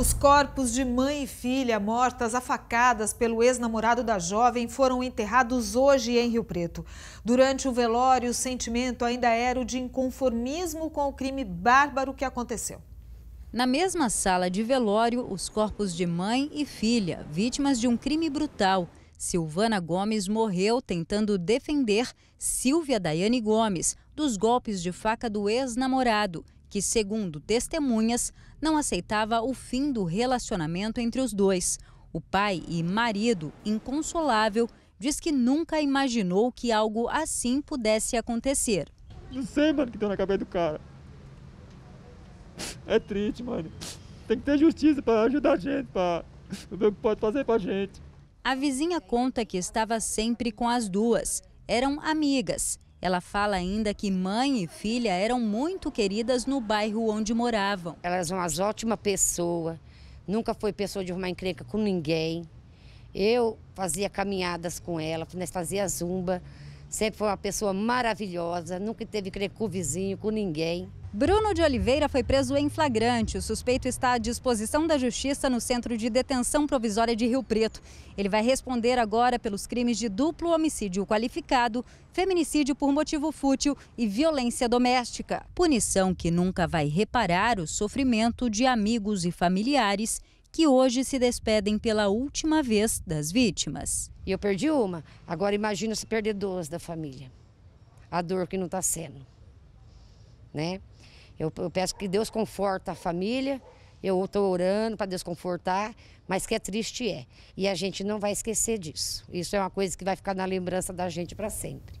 Os corpos de mãe e filha mortas afacadas pelo ex-namorado da jovem foram enterrados hoje em Rio Preto. Durante o velório, o sentimento ainda era o de inconformismo com o crime bárbaro que aconteceu. Na mesma sala de velório, os corpos de mãe e filha, vítimas de um crime brutal. Silvana Gomes morreu tentando defender Silvia Daiane Gomes dos golpes de faca do ex-namorado que, segundo testemunhas, não aceitava o fim do relacionamento entre os dois. O pai e marido, inconsolável, diz que nunca imaginou que algo assim pudesse acontecer. Não sei, mano, o que deu tá na cabeça do cara. É triste, mano. Tem que ter justiça para ajudar a gente, para ver o que pode fazer para a gente. A vizinha conta que estava sempre com as duas. Eram amigas ela fala ainda que mãe e filha eram muito queridas no bairro onde moravam. Elas eram uma ótima pessoa, nunca foi pessoa de arrumar encrenca com ninguém. Eu fazia caminhadas com ela, fazia zumba, sempre foi uma pessoa maravilhosa, nunca teve encrenca com o vizinho, com ninguém. Bruno de Oliveira foi preso em flagrante. O suspeito está à disposição da Justiça no Centro de Detenção Provisória de Rio Preto. Ele vai responder agora pelos crimes de duplo homicídio qualificado, feminicídio por motivo fútil e violência doméstica. Punição que nunca vai reparar o sofrimento de amigos e familiares que hoje se despedem pela última vez das vítimas. E eu perdi uma, agora imagina se perder duas da família. A dor que não está sendo né? Eu, eu peço que Deus conforta a família, eu estou orando para Deus confortar, mas que é triste é. E a gente não vai esquecer disso. Isso é uma coisa que vai ficar na lembrança da gente para sempre.